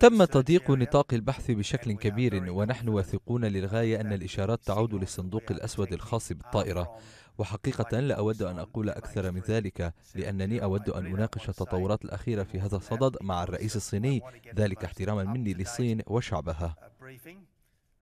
تم تضييق نطاق البحث بشكل كبير ونحن واثقون للغاية أن الإشارات تعود للصندوق الأسود الخاص بالطائرة وحقيقة لا أود أن أقول أكثر من ذلك لأنني أود أن أناقش التطورات الأخيرة في هذا الصدد مع الرئيس الصيني ذلك احتراما مني للصين وشعبها